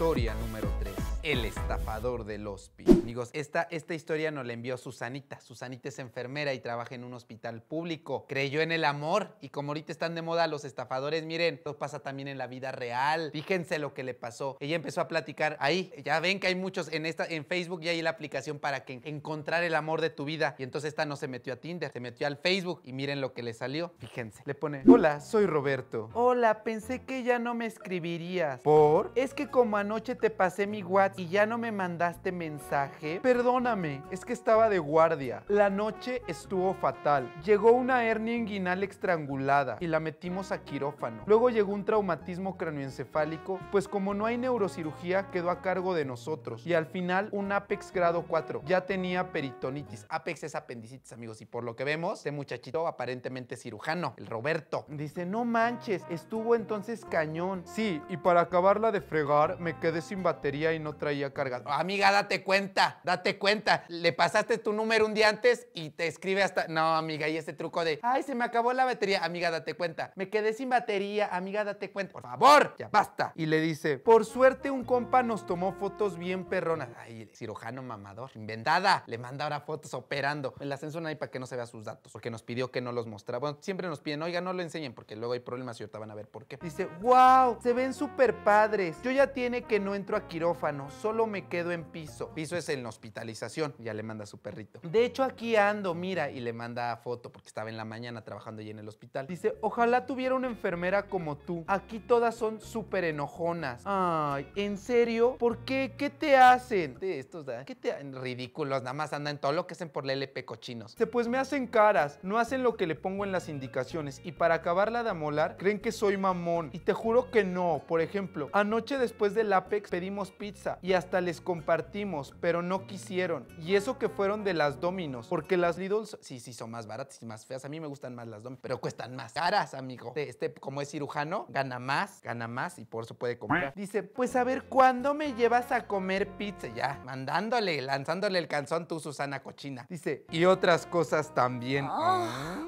historia número 3. El estafador del hospital. Amigos, esta, esta historia nos la envió Susanita. Susanita es enfermera y trabaja en un hospital público. Creyó en el amor y como ahorita están de moda los estafadores, miren, esto pasa también en la vida real. Fíjense lo que le pasó. Ella empezó a platicar ahí. Ya ven que hay muchos en esta en Facebook y hay la aplicación para que encontrar el amor de tu vida. Y entonces esta no se metió a Tinder, se metió al Facebook y miren lo que le salió. Fíjense. Le pone, "Hola, soy Roberto. Hola, pensé que ya no me escribirías. ¿Por? Es que como anoche te pasé mi WhatsApp y ya no me mandaste mensaje? Perdóname, es que estaba de guardia. La noche estuvo fatal. Llegó una hernia inguinal estrangulada y la metimos a quirófano. Luego llegó un traumatismo cranioencefálico, pues como no hay neurocirugía quedó a cargo de nosotros. Y al final un Apex grado 4. Ya tenía peritonitis. Apex es apendicitis, amigos, y por lo que vemos, este muchachito aparentemente cirujano, el Roberto. Dice, no manches, estuvo entonces cañón. Sí, y para acabarla de fregar, me quedé sin batería y no traía ya cargado. Amiga, date cuenta, date cuenta. Le pasaste tu número un día antes y te escribe hasta. No, amiga, y ese truco de. Ay, se me acabó la batería. Amiga, date cuenta. Me quedé sin batería. Amiga, date cuenta. Por favor, ya basta. Y le dice: Por suerte, un compa nos tomó fotos bien perronas. Ay, cirujano mamador. Inventada. Le manda ahora fotos operando. En la censura ahí para que no se vea sus datos. Porque nos pidió que no los mostrara. Bueno, siempre nos piden, oiga, no lo enseñen porque luego hay problemas y ahorita van a ver por qué. Dice: Wow, se ven súper padres. Yo ya tiene que no entro a quirófano solo me quedo en piso. Piso es en hospitalización, ya le manda su perrito. De hecho, aquí ando, mira, y le manda foto porque estaba en la mañana trabajando allí en el hospital. Dice, ojalá tuviera una enfermera como tú. Aquí todas son súper enojonas. Ay, ¿en serio? ¿Por qué? ¿Qué te hacen? De estos, ¿qué te hacen? Ridículos, nada más andan todo lo que hacen por la LP cochinos. Dice, pues me hacen caras, no hacen lo que le pongo en las indicaciones y para acabarla de amolar, creen que soy mamón. Y te juro que no. Por ejemplo, anoche después del Apex pedimos pizza y hasta les compartimos, pero no quisieron. Y eso que fueron de las Dominos, porque las Lidl sí, sí son más baratas y más feas. A mí me gustan más las Dominos, pero cuestan más caras, amigo. Este, este, como es cirujano, gana más, gana más y por eso puede comprar. Dice, pues a ver, ¿cuándo me llevas a comer pizza? Ya, mandándole, lanzándole el calzón tú, Susana Cochina. Dice, y otras cosas también. Ah. Ah.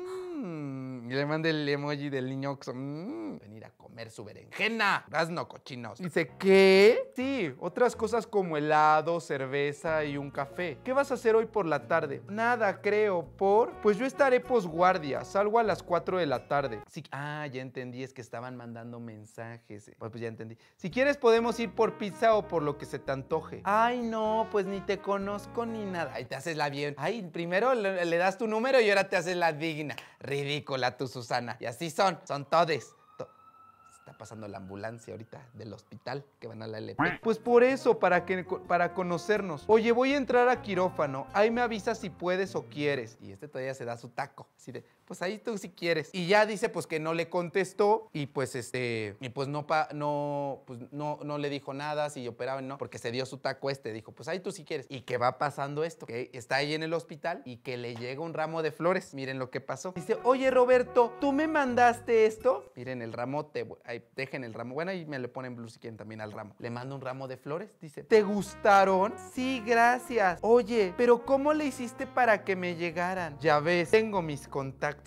Y le manda el emoji del niño que Mmm, venir a comer su berenjena. no, cochinos. Dice, ¿qué? Sí, otras cosas como helado, cerveza y un café. ¿Qué vas a hacer hoy por la tarde? Nada, creo. ¿Por? Pues yo estaré posguardia. Salgo a las 4 de la tarde. Sí, ah, ya entendí. Es que estaban mandando mensajes. Pues, ya entendí. Si quieres podemos ir por pizza o por lo que se te antoje. Ay, no, pues ni te conozco ni nada. Ay, te haces la bien. Ay, primero le, das tu número y ahora te haces la digna. Ridícula Susana. Y así son, son todes está pasando la ambulancia ahorita del hospital que van a la LP. Pues por eso, para, que, para conocernos. Oye, voy a entrar a quirófano. Ahí me avisas si puedes o quieres. Y este todavía se da su taco. Así de, pues ahí tú si quieres. Y ya dice pues que no le contestó y pues este, y pues no, pa, no, pues no, no le dijo nada si operaban, no, porque se dio su taco este, dijo pues ahí tú si quieres. Y que va pasando esto, que está ahí en el hospital y que le llega un ramo de flores. Miren lo que pasó. Dice, oye Roberto, ¿tú me mandaste esto? Miren el ramo te dejen el ramo. Bueno, ahí me le ponen blues si quieren también al ramo. Le mando un ramo de flores, dice, ¿te gustaron? Sí, gracias. Oye, pero ¿cómo le hiciste para que me llegaran? Ya ves, tengo mis contactos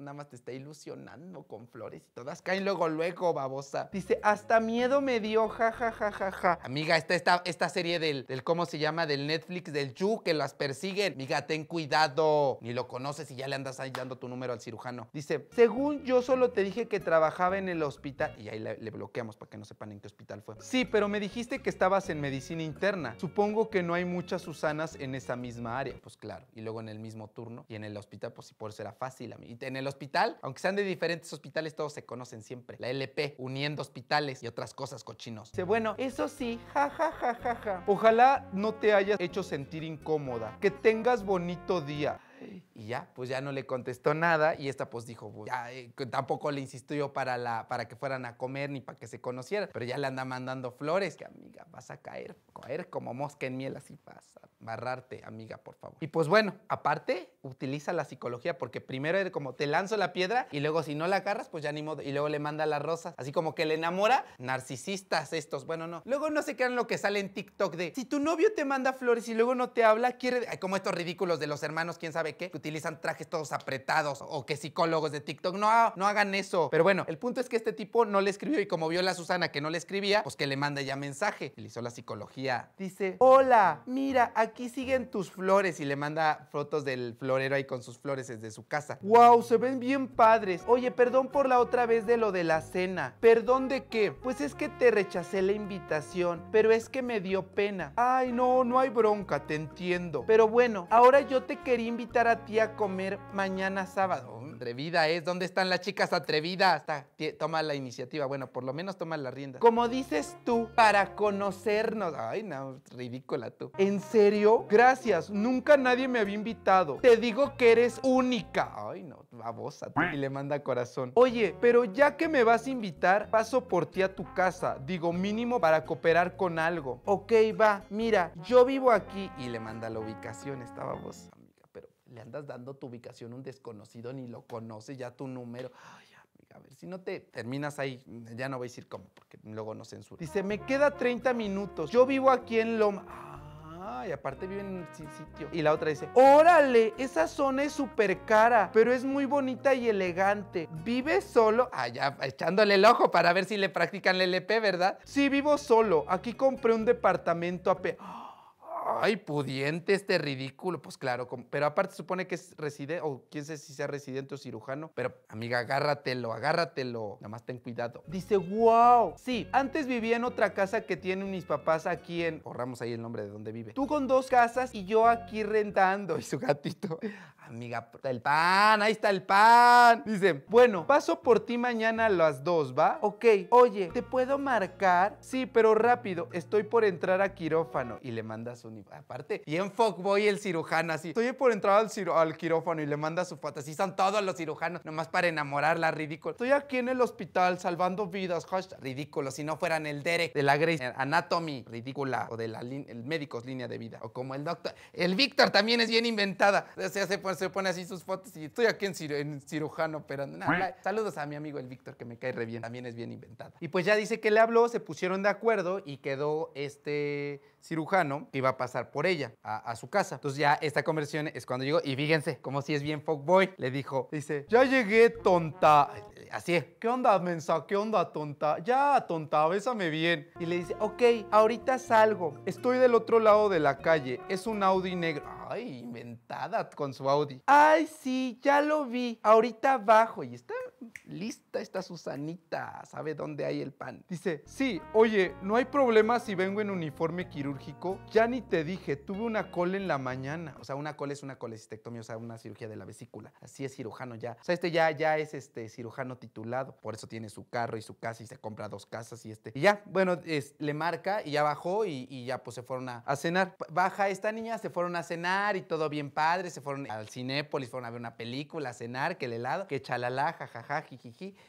nada más te está ilusionando con flores y todas caen luego, luego, babosa. Dice, hasta miedo me dio, ja, ja, Amiga, esta, esta, serie del, del, ¿cómo se llama? Del Netflix, del Yu, que las persiguen. Amiga, ten cuidado. Ni lo conoces y ya le andas ahí dando tu número al cirujano. Dice, según yo solo te dije que trabajaba en el hospital. Y ahí le, bloqueamos para que no sepan en qué hospital fue. Sí, pero me dijiste que estabas en medicina interna. Supongo que no hay muchas Susanas en esa misma área. Pues claro. Y luego en el mismo turno y en el hospital, pues sí, por eso era fácil. Y mí el hospital, aunque sean de diferentes hospitales, todos se conocen siempre. La LP, uniendo hospitales y otras cosas cochinos. bueno, eso sí, ja, ja, ja, ja, ja. Ojalá no te hayas hecho sentir incómoda. Que tengas bonito día. Y ya, pues ya no le contestó nada y esta pues dijo, pues ya, eh, tampoco le insistió para, para que fueran a comer ni para que se conocieran, pero ya le anda mandando flores, que amiga, vas a caer, caer como mosca en miel, así vas a barrarte, amiga, por favor. Y pues bueno, aparte, utiliza la psicología porque primero es como te lanzo la piedra y luego si no la agarras, pues ya ni modo, y luego le manda las rosas, así como que le enamora, narcisistas estos, bueno, no. Luego no se crean lo que sale en TikTok de, si tu novio te manda flores y luego no te habla, quiere, como estos ridículos de los hermanos, quién sabe que utilizan trajes todos apretados o que psicólogos de TikTok, no, no hagan eso. Pero bueno, el punto es que este tipo no le escribió y como vio la Susana que no le escribía, pues que le manda ya mensaje. Le hizo la psicología. Dice, hola, mira, aquí siguen tus flores y le manda fotos del florero ahí con sus flores desde su casa. Wow, se ven bien padres. Oye, perdón por la otra vez de lo de la cena. ¿Perdón de qué? Pues es que te rechacé la invitación, pero es que me dio pena. Ay, no, no hay bronca, te entiendo. Pero bueno, ahora yo te quería invitar a ti a comer mañana sábado. Atrevida es, ¿dónde están las chicas atrevidas? toma la iniciativa, bueno, por lo menos toma la rienda. Como dices tú, para conocernos. Ay, no, ridícula tú. ¿En serio? Gracias, nunca nadie me había invitado. Te digo que eres única. Ay, no, babosa. Y le manda corazón. Oye, pero ya que me vas a invitar, paso por ti a tu casa. Digo, mínimo para cooperar con algo. Ok, va, mira, yo vivo aquí. Y le manda la ubicación, esta babosa le andas dando tu ubicación a un desconocido, ni lo conoce, ya tu número. Ay, amiga, a ver, si no te terminas ahí, ya no voy a decir cómo, porque luego no censura. Dice, me queda 30 minutos, yo vivo aquí en Loma. Ay, aparte vivo en sin sitio. Y la otra dice, órale, esa zona es súper cara, pero es muy bonita y elegante. ¿Vive solo? allá ah, ya, echándole el ojo para ver si le practican el LP, ¿verdad? Sí, vivo solo. Aquí compré un departamento a... Pe ay, pudiente este ridículo. Pues claro, pero aparte supone que es residente, o quién sé si sea residente o cirujano, pero amiga, agárratelo, agárratelo. Nada más ten cuidado. Dice, wow. Sí, antes vivía en otra casa que tienen mis papás aquí en, borramos ahí el nombre de donde vive. Tú con dos casas y yo aquí rentando. Y su gatito. Amiga, el pan, ahí está el pan. Dice, bueno, paso por ti mañana a las dos, ¿va? Ok, oye, ¿te puedo marcar? Sí, pero rápido, estoy por entrar a quirófano. Y le mandas un... Aparte, y en Fogboy el cirujano así, estoy por entrar al, al quirófano y le manda su foto. Así son todos los cirujanos, nomás para enamorarla, ridículo. Estoy aquí en el hospital salvando vidas, hashtag. Ridículo, si no fueran el Derek de la Grace eh, Anatomy, ridícula. O de la el Médicos Línea de Vida. O como el doctor... El Víctor también es bien inventada. O sea, se se pone así sus fotos y estoy aquí en, cirujano pero nada Saludos a mi amigo el Víctor, que me cae re bien. También es bien inventada. Y pues ya dice que le habló, se pusieron de acuerdo y quedó este cirujano que iba a pasar por ella a, su casa. Entonces ya esta conversión es cuando llegó y fíjense, como si es bien fuckboy, le dijo, dice, ya llegué tonta. Así es. ¿Qué onda, mensa? ¿Qué onda, tonta? Ya, tonta, bésame bien. Y le dice, ok, ahorita salgo. Estoy del otro lado de la calle. Es un Audi negro. Ay, inventada con su Audi. Ay, sí, ya lo vi. Ahorita bajo y está Lista está Susanita, sabe dónde hay el pan. Dice, sí, oye, no hay problema si vengo en uniforme quirúrgico. Ya ni te dije, tuve una cola en la mañana. O sea, una cola es una colecistectomía, o sea, una cirugía de la vesícula. Así es cirujano ya. O sea, este ya, ya es este cirujano titulado. Por eso tiene su carro y su casa y se compra dos casas y este. Y ya, bueno, es, le marca y ya bajó y, ya pues se fueron a, cenar. Baja esta niña, se fueron a cenar y todo bien padre. Se fueron al Cinépolis, fueron a ver una película, a cenar, que el helado, que chalala, jajaja,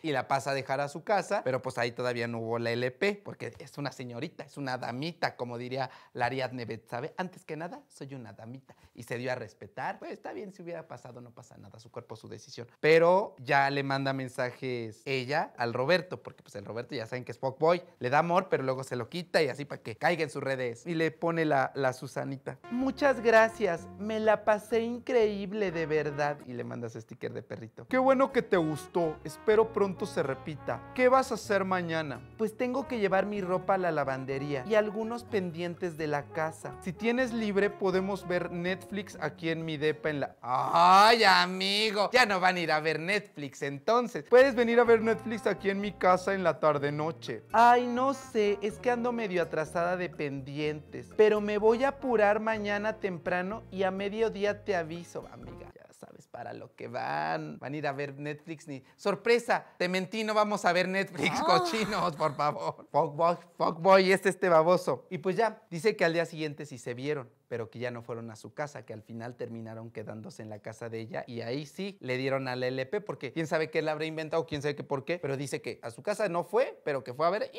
y la pasa a dejar a su casa, pero pues ahí todavía no hubo la LP, porque es una señorita, es una damita, como diría la Ariadne ¿sabe? Antes que nada, soy una damita. Y se dio a respetar. Pues está bien, si hubiera pasado, no pasa nada, su cuerpo, su decisión. Pero ya le manda mensajes ella al Roberto, porque pues el Roberto ya saben que es fuckboy, le da amor, pero luego se lo quita y así para que caiga en sus redes. Y le pone la, la Susanita. Muchas gracias, me la pasé increíble, de verdad. Y le mandas sticker de perrito. Qué bueno que te gustó, pero pronto se repita. ¿Qué vas a hacer mañana? Pues tengo que llevar mi ropa a la lavandería y algunos pendientes de la casa. Si tienes libre, podemos ver Netflix aquí en mi depa en la... ¡Ay, amigo! Ya no van a ir a ver Netflix entonces. Puedes venir a ver Netflix aquí en mi casa en la tarde-noche. Ay, no sé, es que ando medio atrasada de pendientes. Pero me voy a apurar mañana temprano y a mediodía te aviso, amiga para lo que van, van a ir a ver Netflix ni... Sorpresa, te mentí, no vamos a ver Netflix, ah. cochinos, por favor. Fuckboy, fuckboy, este, este baboso. Y pues ya, dice que al día siguiente sí se vieron pero que ya no fueron a su casa, que al final terminaron quedándose en la casa de ella y ahí sí le dieron al LP porque quién sabe qué él habrá inventado, quién sabe qué por qué, pero dice que a su casa no fue, pero que fue a ver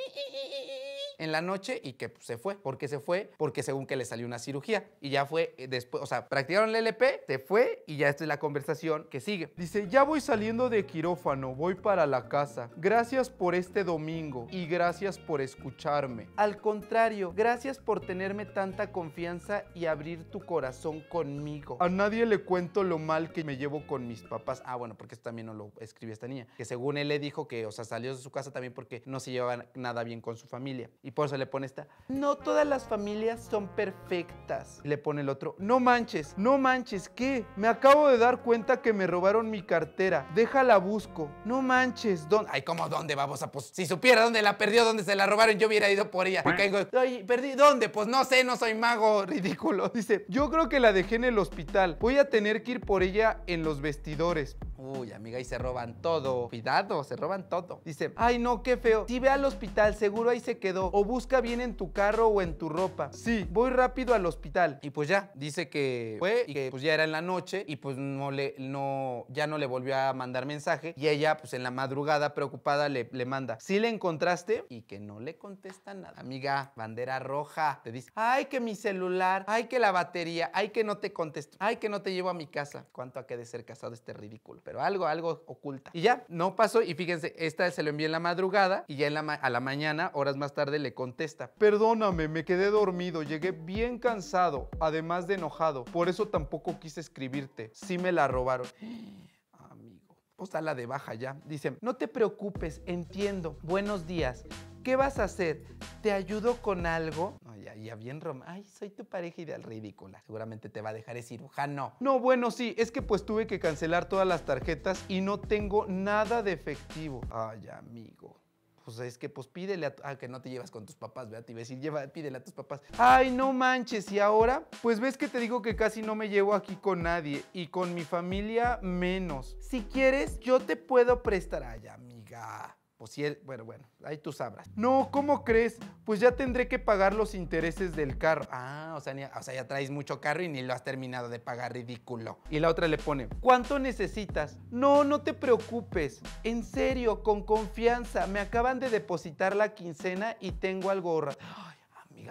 en la noche y que pues, se fue. ¿Por se fue? Porque según que le salió una cirugía y ya fue eh, después, o sea, practicaron el LP, se fue y ya esta es la conversación que sigue. Dice, ya voy saliendo de quirófano, voy para la casa. Gracias por este domingo y gracias por escucharme. Al contrario, gracias por tenerme tanta confianza y abrir tu corazón conmigo. A nadie le cuento lo mal que me llevo con mis papás. Ah, bueno, porque esto también no lo escribió esta niña. Que según él le dijo que, o sea, salió de su casa también porque no se llevaba nada bien con su familia. Y por eso le pone esta. No todas las familias son perfectas. Le pone el otro. No manches, no manches, ¿qué? Me acabo de dar cuenta que me robaron mi cartera. Déjala busco. No manches, ¿dónde? Ay, ¿cómo dónde vamos a pues? Si supiera dónde la perdió, dónde se la robaron, yo hubiera ido por ella. Me caigo. Ay, perdí. ¿Dónde? Pues no sé, no soy mago. Ridículo. Dice, yo creo que la dejé en el hospital. Voy a tener que ir por ella en los vestidores. Uy, amiga, y se roban todo. Cuidado, se roban todo. Dice, ay, no, qué feo. Si ve al hospital, seguro ahí se quedó o busca bien en tu carro o en tu ropa. Sí, voy rápido al hospital. Y pues ya, dice que fue y que pues ya era en la noche y pues no le, no, ya no le volvió a mandar mensaje. Y ella pues en la madrugada preocupada le, manda, ¿sí le encontraste? Y que no le contesta nada. Amiga, bandera roja, te dice, ay que mi celular, ay que la batería, ay que no te contesto, ay que no te llevo a mi casa. ¿Cuánto ha que de ser casado este ridículo? Pero algo, algo oculta. Y ya, no pasó. Y fíjense, esta se lo envié en la madrugada y ya en la a la mañana, horas más tarde, le contesta, perdóname, me quedé dormido, llegué bien cansado, además de enojado, por eso tampoco quise escribirte, sí me la robaron. Amigo, pues la de baja ya. Dice, no te preocupes, entiendo, buenos días. ¿Qué vas a hacer? ¿Te ayudo con algo? Ay, ya, ya bien Roma. Ay, soy tu pareja ideal ridícula. Seguramente te va a dejar el cirujano. No, bueno, sí, es que pues tuve que cancelar todas las tarjetas y no tengo nada de efectivo. Ay, amigo pues es que pues pídele a, ah, que no te llevas con tus papás, ¿verdad? Y decir, lleva, pídele a tus papás. Ay, no manches, y ahora, pues ves que te digo que casi no me llevo aquí con nadie y con mi familia menos. Si quieres, yo te puedo prestar, ay, amiga si pues bueno, bueno, ahí tú sabrás. No, ¿cómo crees? Pues ya tendré que pagar los intereses del carro. Ah, o sea, ya traes mucho carro y ni lo has terminado de pagar, ridículo. Y la otra le pone, ¿cuánto necesitas? No, no te preocupes. En serio, con confianza. Me acaban de depositar la quincena y tengo algo ahorrado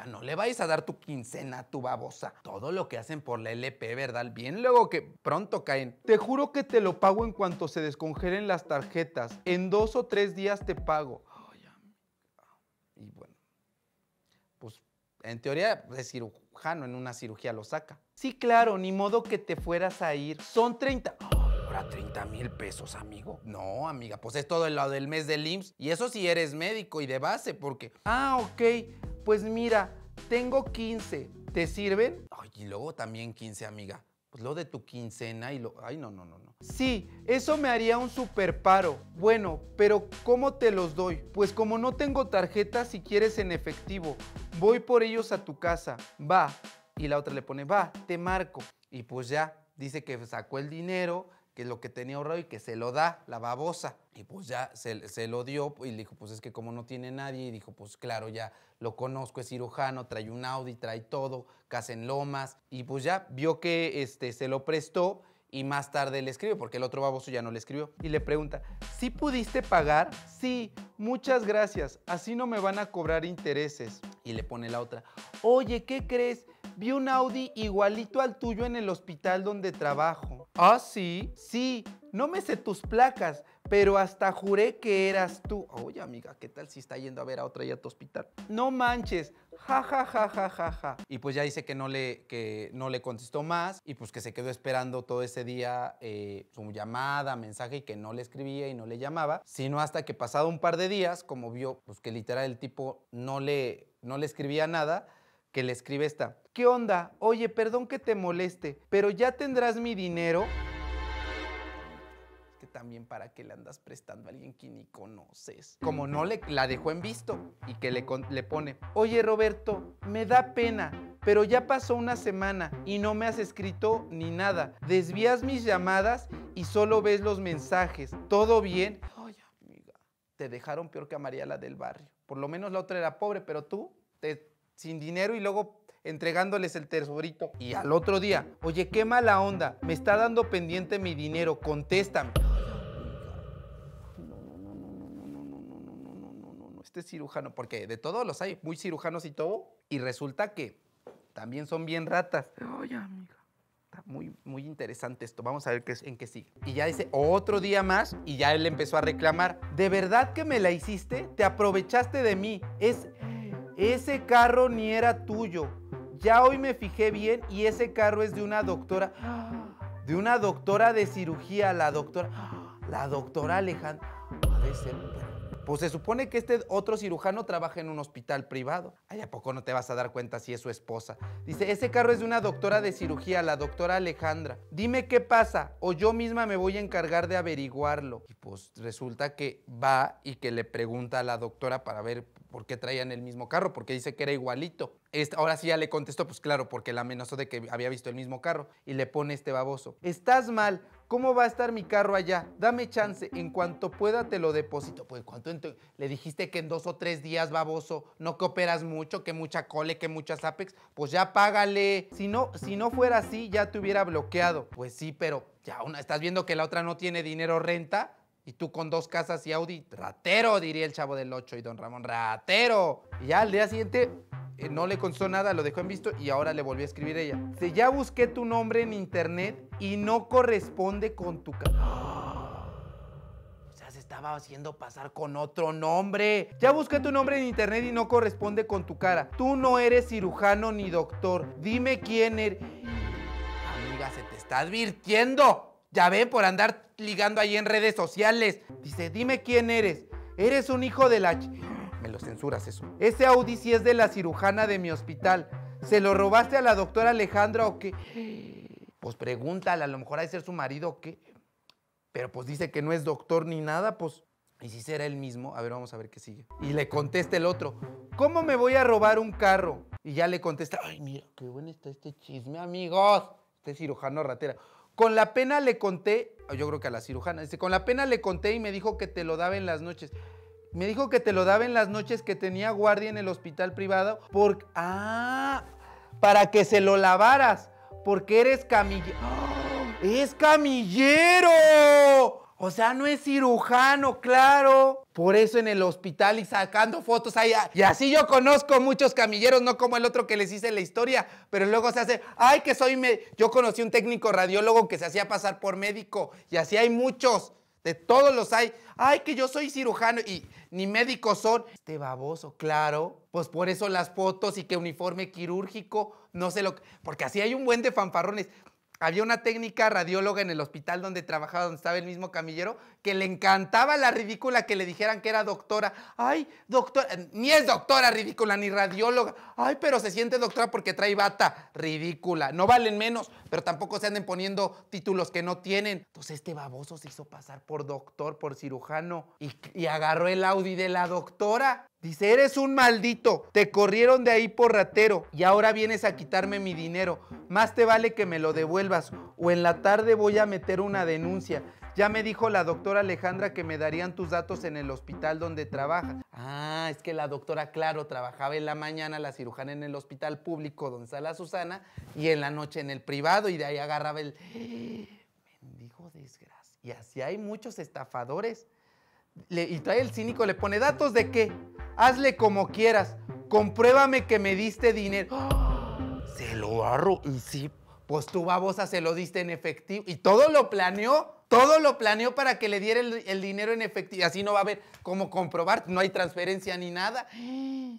no le vais a dar tu quincena, tu babosa. Todo lo que hacen por la LP, ¿verdad? Bien, luego que pronto caen. Te juro que te lo pago en cuanto se descongelen las tarjetas. En dos o tres días te pago. Y bueno, pues en teoría de cirujano en una cirugía lo saca. Sí, claro, ni modo que te fueras a ir. Son 30... Oh. 30 mil pesos, amigo. No, amiga, pues es todo el lado del mes de IMSS. Y eso si eres médico y de base, porque. Ah, ok. Pues mira, tengo 15, ¿te sirven? Ay, y luego también 15, amiga. Pues lo de tu quincena y lo... Ay, no, no, no, no. Sí, eso me haría un super paro. Bueno, pero ¿cómo te los doy? Pues como no tengo tarjeta, si quieres en efectivo, voy por ellos a tu casa. Va. Y la otra le pone, va, te marco. Y pues ya, dice que sacó el dinero que es lo que tenía ahorrado y que se lo da la babosa. Y pues ya se, lo dio y le dijo, pues es que como no tiene nadie, y dijo, pues claro, ya lo conozco, es cirujano, trae un Audi, trae todo, casa en Lomas. Y pues ya vio que este, se lo prestó y más tarde le escribe, porque el otro baboso ya no le escribió. Y le pregunta, ¿sí pudiste pagar? Sí, muchas gracias, así no me van a cobrar intereses. Y le pone la otra, oye, ¿qué crees? Vi un Audi igualito al tuyo en el hospital donde trabajo. ¿Ah, sí? Sí, no me sé tus placas, pero hasta juré que eras tú. Oye, amiga, ¿qué tal si está yendo a ver a otra y a tu hospital? No manches. Ja, ja, ja, ja, ja, ja. Y pues ya dice que no le, que no le contestó más y pues que se quedó esperando todo ese día eh, su llamada, mensaje y que no le escribía y no le llamaba, sino hasta que pasado un par de días, como vio pues que literal el tipo no le, no le escribía nada, que le escribe esta. ¿Qué onda? Oye, perdón que te moleste, pero ya tendrás mi dinero. Es que también para qué le andas prestando a alguien que ni conoces. Como no le la dejó en visto y que le, le pone, oye Roberto, me da pena, pero ya pasó una semana y no me has escrito ni nada. Desvías mis llamadas y solo ves los mensajes. ¿Todo bien? Ay, amiga, te dejaron peor que a María la del barrio. Por lo menos la otra era pobre, pero tú te sin dinero y luego entregándoles el tesorito. Y al otro día, oye, qué mala onda, me está dando pendiente mi dinero, contéstame. Este cirujano, porque de todos los hay, muy cirujanos y todo, y resulta que también son bien ratas. Oye, amiga, está muy, muy interesante esto, vamos a ver qué, en qué sigue. Y ya dice, otro día más, y ya él empezó a reclamar, ¿de verdad que me la hiciste? ¿Te aprovechaste de mí? Es ese carro ni era tuyo. Ya hoy me fijé bien y ese carro es de una doctora, de una doctora de cirugía, la doctora, la doctora Alejandra. Puede ser, pues se supone que este otro cirujano trabaja en un hospital privado. Ay, ¿a poco no te vas a dar cuenta si es su esposa? Dice, ese carro es de una doctora de cirugía, la doctora Alejandra. Dime qué pasa o yo misma me voy a encargar de averiguarlo. Y pues resulta que va y que le pregunta a la doctora para ver por qué traían el mismo carro, porque dice que era igualito. Este, ahora sí ya le contestó, pues claro, porque la amenazó de que había visto el mismo carro y le pone este baboso. Estás mal, ¿cómo va a estar mi carro allá? Dame chance, en cuanto pueda te lo deposito. Pues cuánto le dijiste que en dos o tres días, baboso, no cooperas mucho, que mucha cole, que muchas Apex, pues ya págale. Si no, si no fuera así, ya te hubiera bloqueado. Pues sí, pero ya una, estás viendo que la otra no tiene dinero renta. Y tú con dos casas y Audi, ratero, diría el chavo del 8 y don Ramón, ratero. Y ya al día siguiente eh, no le contestó nada, lo dejó en visto y ahora le volvió a escribir ella. se ya busqué tu nombre en internet y no corresponde con tu cara. O sea, se estaba haciendo pasar con otro nombre. Ya busqué tu nombre en internet y no corresponde con tu cara. Tú no eres cirujano ni doctor. Dime quién eres. Amiga, se te está advirtiendo. Ya ven, por andar ligando ahí en redes sociales. Dice, dime quién eres. Eres un hijo de la... Me lo censuras eso. Ese Audi sí es de la cirujana de mi hospital. ¿Se lo robaste a la doctora Alejandra o qué? Pues pregúntale, a lo mejor ha de ser su marido o qué. Pero pues dice que no es doctor ni nada, pues... ¿Y si será el mismo? A ver, vamos a ver qué sigue. Y le contesta el otro, ¿cómo me voy a robar un carro? Y ya le contesta, ay, mira, qué bueno está este chisme, amigos. Este cirujano ratera. Con la pena le conté, oh, yo creo que a la cirujana, dice, con la pena le conté y me dijo que te lo daba en las noches. Me dijo que te lo daba en las noches que tenía guardia en el hospital privado por, ah, para que se lo lavaras, porque eres camillero. ¡Ah! ¡Es camillero! O sea, no es cirujano, claro. Por eso en el hospital y sacando fotos ahí. Y así yo conozco muchos camilleros, no como el otro que les hice la historia, pero luego se hace, ay, que soy, me... yo conocí un técnico radiólogo que se hacía pasar por médico y así hay muchos. De todos los hay. Ay, que yo soy cirujano y ni médicos son. Este baboso, claro. Pues por eso las fotos y que uniforme quirúrgico, no sé lo... que... Porque así hay un buen de fanfarrones había una técnica radióloga en el hospital donde trabajaba, donde estaba el mismo camillero, que le encantaba la ridícula que le dijeran que era doctora. Ay, doctora, eh, ni es doctora ridícula, ni radióloga. Ay, pero se siente doctora porque trae bata. Ridícula. No valen menos, pero tampoco se anden poniendo títulos que no tienen. Entonces este baboso se hizo pasar por doctor, por cirujano, y, agarró el Audi de la doctora. Dice, eres un maldito, te corrieron de ahí por ratero y ahora vienes a quitarme mi dinero. Más te vale que me lo devuelvas o en la tarde voy a meter una denuncia. Ya me dijo la doctora Alejandra que me darían tus datos en el hospital donde trabaja. Ah, es que la doctora, claro, trabajaba en la mañana la cirujana en el hospital público donde está la Susana y en la noche en el privado y de ahí agarraba el... Mendigo desgracia. Y así hay muchos estafadores. y trae el cínico, le pone datos de qué. Hazle como quieras. Compruébame que me diste dinero. Se lo agarro y sí, pues tu babosa se lo diste en efectivo. Y todo lo planeó. Todo lo planeó para que le diera el, dinero en efectivo. Así no va a haber cómo comprobar. No hay transferencia ni nada.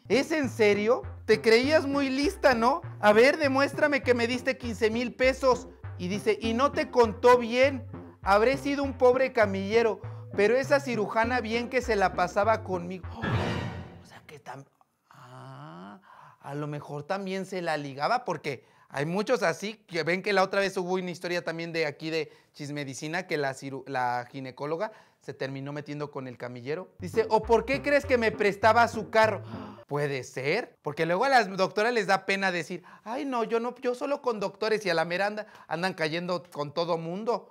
¿Es en serio? Te creías muy lista, ¿no? A ver, demuéstrame que me diste 15 mil pesos. Y dice, y no te contó bien. Habré sido un pobre camillero, pero esa cirujana bien que se la pasaba conmigo. ¡Oh! o sea que también... ah, a lo mejor también se la ligaba porque hay muchos así que ven que la otra vez hubo una historia también de aquí de Chismedicina que la, la ginecóloga se terminó metiendo con el camillero. Dice, ¿o por qué crees que me prestaba su carro? Puede ser, porque luego a las doctoras les da pena decir, ay no, yo no, yo solo con doctores y a la meranda andan cayendo con todo mundo.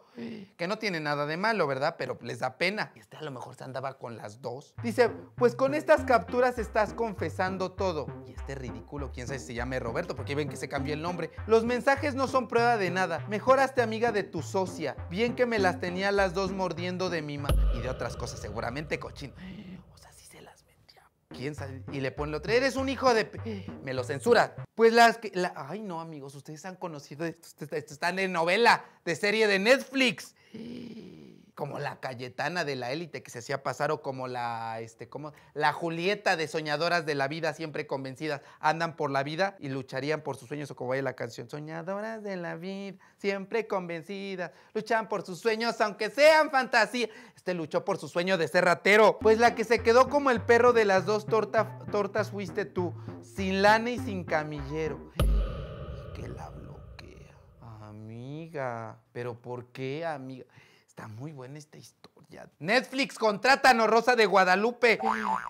Que no tiene nada de malo, ¿verdad? Pero les da pena. Y este a lo mejor se andaba con las dos. Dice, pues con estas capturas estás confesando todo. Y este ridículo, quién sabe si se llame Roberto, porque ven que se cambió el nombre. Los mensajes no son prueba de nada. Mejoraste amiga de tu socia. Bien que me las tenía las dos mordiendo de mi mano y de otras cosas seguramente cochino. O sea, sí se las metía. ¿Quién sabe? Y le ponen... lo otro, eres un hijo de... Me lo censura. Pues las que... Ay, no, amigos, ustedes han conocido... están en novela de serie de Netflix como la Cayetana de la élite que se hacía pasar o como la, este, como la Julieta de soñadoras de la vida, siempre convencidas, andan por la vida y lucharían por sus sueños o como vaya la canción, soñadoras de la vida, siempre convencidas, luchan por sus sueños aunque sean fantasía. Este luchó por su sueño de ser ratero, pues la que se quedó como el perro de las dos tortas tortas fuiste tú, sin lana y sin camillero. Que la bloquea. Amiga, pero ¿por qué, amiga? Está muy buena esta historia. Netflix, contrátanos, Rosa de Guadalupe.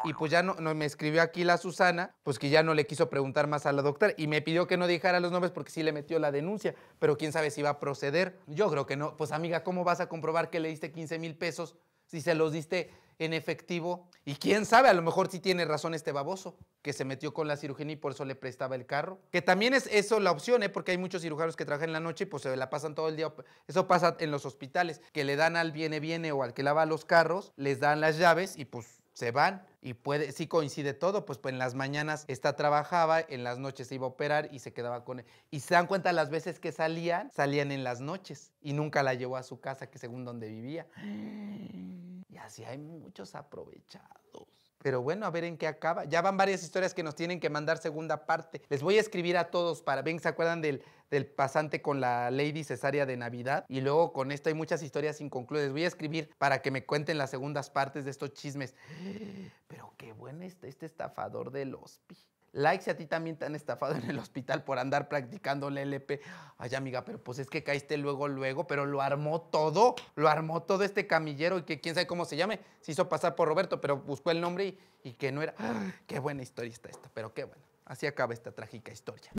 Y pues ya no, me escribió aquí la Susana, pues que ya no le quiso preguntar más a la doctora y me pidió que no dijera los nombres porque sí le metió la denuncia, pero quién sabe si va a proceder. Yo creo que no. Pues amiga, ¿cómo vas a comprobar que le diste 15 mil pesos si se los diste en efectivo. Y quién sabe, a lo mejor sí tiene razón este baboso que se metió con la cirugía y por eso le prestaba el carro. Que también es eso la opción, ¿eh? porque hay muchos cirujanos que trabajan en la noche y pues se la pasan todo el día. Eso pasa en los hospitales, que le dan al viene viene o al que lava los carros, les dan las llaves y pues se van y puede, si coincide todo, pues, pues, en las mañanas esta trabajaba, en las noches se iba a operar y se quedaba con él. Y se dan cuenta las veces que salían, salían en las noches y nunca la llevó a su casa, que según donde vivía. Y así hay muchos aprovechados. Pero bueno, a ver en qué acaba. Ya van varias historias que nos tienen que mandar segunda parte. Les voy a escribir a todos para ven, ¿se acuerdan del, pasante con la Lady Cesárea de Navidad? Y luego con esto hay muchas historias inconcluidas. Voy a escribir para que me cuenten las segundas partes de estos chismes. Pero qué bueno este, este estafador del hospital. Like si a ti también te han estafado en el hospital por andar practicando el LP. Ay, amiga, pero pues es que caíste luego, luego, pero lo armó todo, lo armó todo este camillero y que quién sabe cómo se llame. Se hizo pasar por Roberto, pero buscó el nombre y, que no era. ¡Ah! qué buena historia está esta, pero qué bueno. Así acaba esta trágica historia.